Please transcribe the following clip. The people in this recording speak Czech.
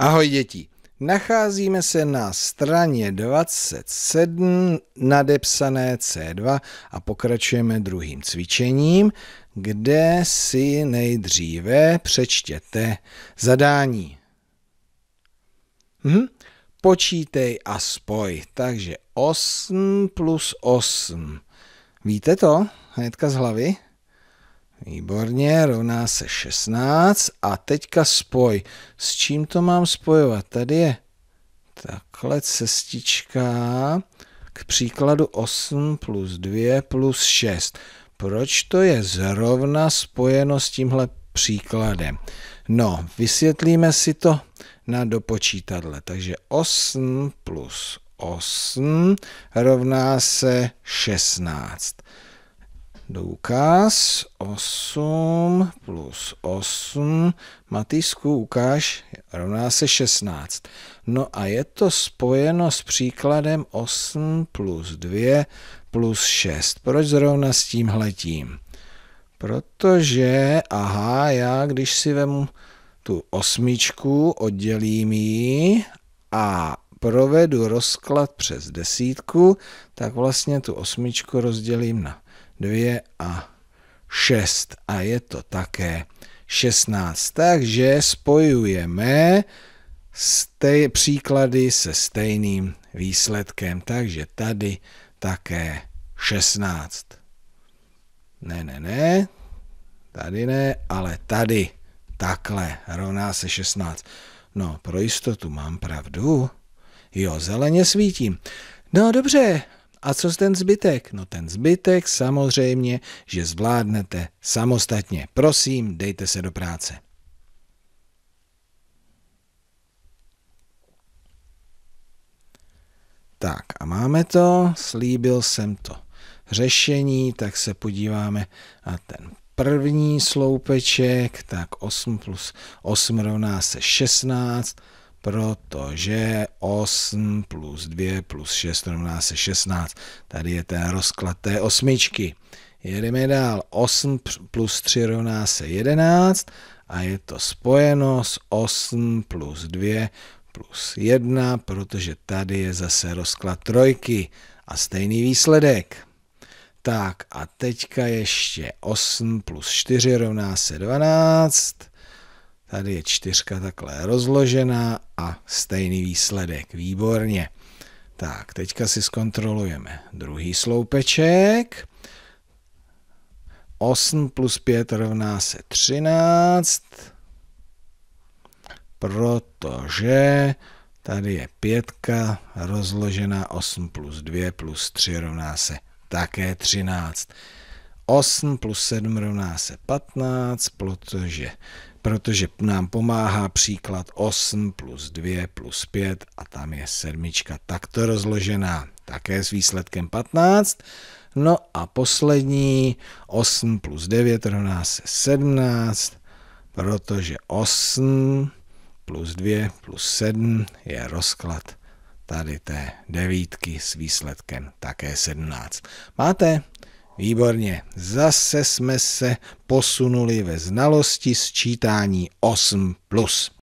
Ahoj děti, nacházíme se na straně 27 nadepsané C2 a pokračujeme druhým cvičením, kde si nejdříve přečtěte zadání. Hm? Počítej a spoj, takže 8 plus 8. Víte to? Hnedka z hlavy? Výborně, rovná se 16 a teďka spoj. S čím to mám spojovat? Tady je takhle cestička k příkladu 8 plus 2 plus 6. Proč to je zrovna spojeno s tímhle příkladem? No, vysvětlíme si to na dopočítadle. Takže 8 plus 8 rovná se 16. Důkaz 8 plus 8, Matýsku ukáž, rovná se 16. No a je to spojeno s příkladem 8 plus 2 plus 6. Proč zrovna s tímhletím? Protože, aha, já když si vemu tu osmičku, oddělím ji a provedu rozklad přes desítku, tak vlastně tu osmičku rozdělím na 2 a 6 a je to také 16. Takže spojujeme stej, příklady se stejným výsledkem. Takže tady také 16. Ne, ne, ne, tady ne, ale tady takhle rovná se 16. No, pro jistotu mám pravdu. Jo, zeleně svítím. No dobře, a co ten zbytek? No ten zbytek samozřejmě, že zvládnete samostatně. Prosím, dejte se do práce. Tak a máme to, slíbil jsem to řešení, tak se podíváme na ten první sloupeček, tak 8 plus 8 rovná se 16, protože 8 plus 2 plus 6 rovná se 16. Tady je ten rozklad té osmičky. Jedeme dál. 8 plus 3 rovná se 11 a je to spojeno s 8 plus 2 plus 1, protože tady je zase rozklad trojky a stejný výsledek. Tak a teďka ještě 8 plus 4 rovná se 12 Tady je čtyřka takhle rozložená a stejný výsledek. Výborně. Tak, teďka si zkontrolujeme druhý sloupeček. 8 plus 5 rovná se 13, protože tady je 5 rozložená 8 plus 2 plus 3 rovná se také 13. 8 plus 7 rovná se 15, protože, protože nám pomáhá příklad 8 plus 2 plus 5 a tam je sedmička takto rozložená, také s výsledkem 15. No a poslední 8 plus 9 rovná se 17, protože 8 plus 2 plus 7 je rozklad tady té devítky s výsledkem také 17. Máte? Výborně. Zase jsme se posunuli ve znalosti sčítání 8+.